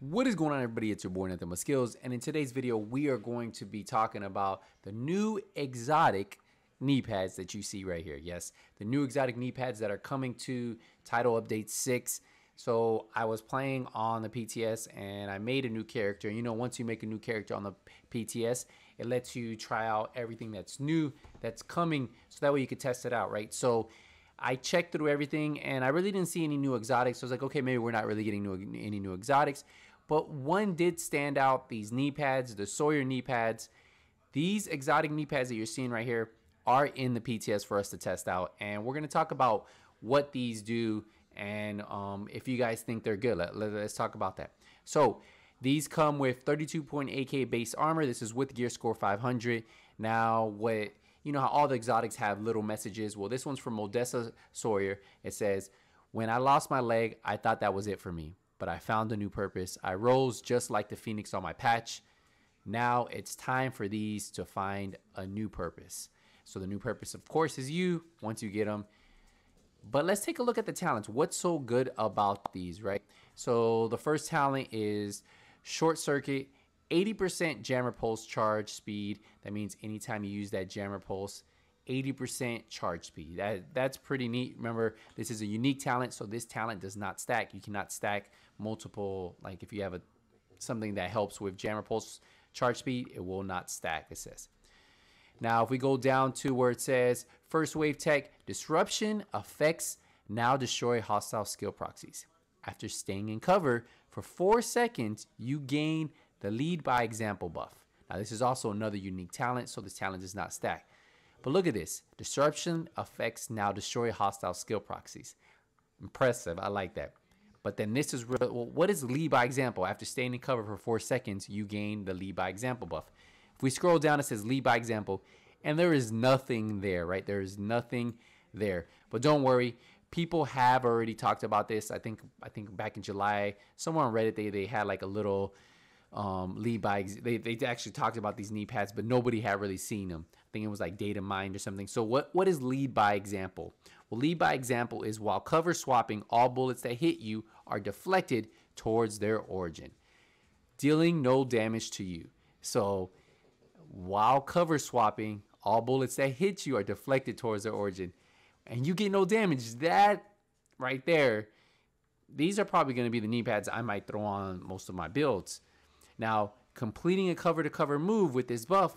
What is going on everybody? It's your boy Nathan Skills, and in today's video we are going to be talking about the new exotic knee pads that you see right here. Yes, the new exotic knee pads that are coming to title update 6. So I was playing on the PTS and I made a new character. You know, once you make a new character on the PTS, it lets you try out everything that's new that's coming so that way you could test it out, right? So I checked through everything and I really didn't see any new exotics. So I was like, okay, maybe we're not really getting new, any new exotics but one did stand out these knee pads, the Sawyer knee pads. These exotic knee pads that you're seeing right here are in the PTS for us to test out, and we're gonna talk about what these do and um, if you guys think they're good. Let, let, let's talk about that. So, these come with 32.8k base armor. This is with gear score 500. Now, what you know how all the exotics have little messages. Well, this one's from Odessa Sawyer. It says, "When I lost my leg, I thought that was it for me but I found a new purpose. I rose just like the phoenix on my patch. Now it's time for these to find a new purpose. So the new purpose, of course, is you once you get them. But let's take a look at the talents. What's so good about these, right? So the first talent is short circuit, 80% jammer pulse charge speed. That means anytime you use that jammer pulse, 80% charge speed. That, that's pretty neat. Remember, this is a unique talent, so this talent does not stack. You cannot stack multiple, like if you have a something that helps with jam pulse charge speed, it will not stack, it says. Now, if we go down to where it says first wave tech, disruption affects now destroy hostile skill proxies. After staying in cover for four seconds, you gain the lead by example buff. Now, this is also another unique talent, so this talent does not stack. But look at this. Disruption effects now destroy hostile skill proxies. Impressive. I like that. But then this is real. Well, what is lead by example? After staying in cover for four seconds, you gain the lead by example buff. If we scroll down, it says lead by example, and there is nothing there, right? There is nothing there. But don't worry, people have already talked about this. I think I think back in July, somewhere on Reddit, they they had like a little um, lead by. They they actually talked about these knee pads, but nobody had really seen them. I think it was like data mind or something. So what what is lead by example? Well, lead by example is while cover swapping, all bullets that hit you are deflected towards their origin, dealing no damage to you. So while cover swapping, all bullets that hit you are deflected towards their origin, and you get no damage. That right there these are probably going to be the knee pads I might throw on most of my builds now, completing a cover to cover move with this buff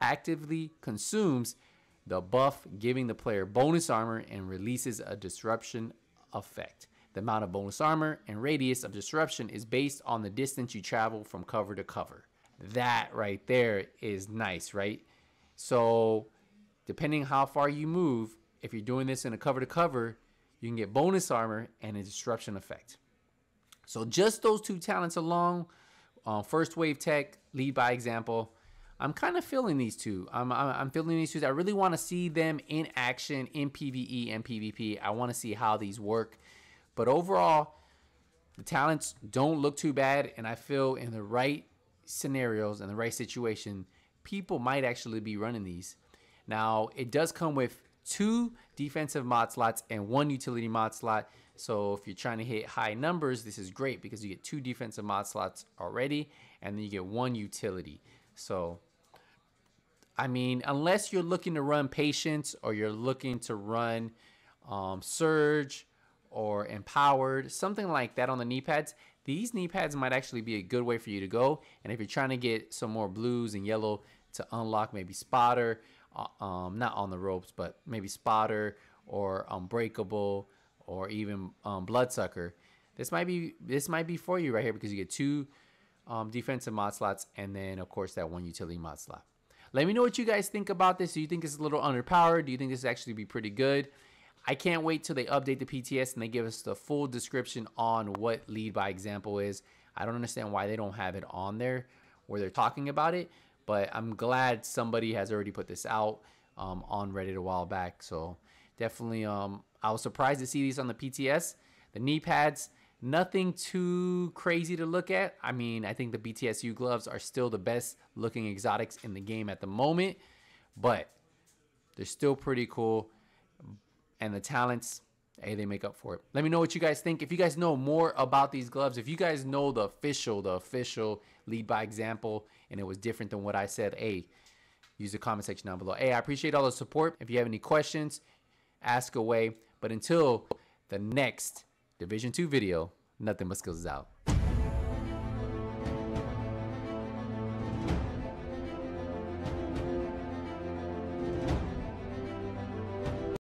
actively consumes the buff, giving the player bonus armor and releases a disruption effect. The amount of bonus armor and radius of disruption is based on the distance you travel from cover to cover. That right there is nice, right? So, depending how far you move, if you're doing this in a cover to cover, you can get bonus armor and a disruption effect. So, just those two talents alone uh, first wave tech, lead by example. I'm kind of feeling these two. I'm, I'm, I'm feeling these two. I really want to see them in action in PvE and PvP. I want to see how these work. But overall, the talents don't look too bad. And I feel in the right scenarios and the right situation, people might actually be running these. Now, it does come with two defensive mod slots and one utility mod slot. So if you're trying to hit high numbers, this is great because you get two defensive mod slots already, and then you get one utility. So, I mean, unless you're looking to run Patience or you're looking to run um, Surge or Empowered, something like that on the knee pads, these knee pads might actually be a good way for you to go. And if you're trying to get some more blues and yellow to unlock maybe Spotter, uh, um, not on the ropes, but maybe Spotter or Unbreakable, or even um, Bloodsucker. This might be this might be for you right here because you get two um, defensive mod slots and then of course that one utility mod slot. Let me know what you guys think about this. Do you think it's a little underpowered? Do you think this actually be pretty good? I can't wait till they update the PTS and they give us the full description on what lead by example is. I don't understand why they don't have it on there where they're talking about it, but I'm glad somebody has already put this out um, on Reddit a while back. So definitely um I was surprised to see these on the PTS. The knee pads, nothing too crazy to look at. I mean, I think the BTSU gloves are still the best looking exotics in the game at the moment, but they're still pretty cool. And the talents, hey, they make up for it. Let me know what you guys think. If you guys know more about these gloves, if you guys know the official, the official lead by example, and it was different than what I said, hey, use the comment section down below. Hey, I appreciate all the support. If you have any questions, ask away. But until the next Division 2 video, nothing but skills is out.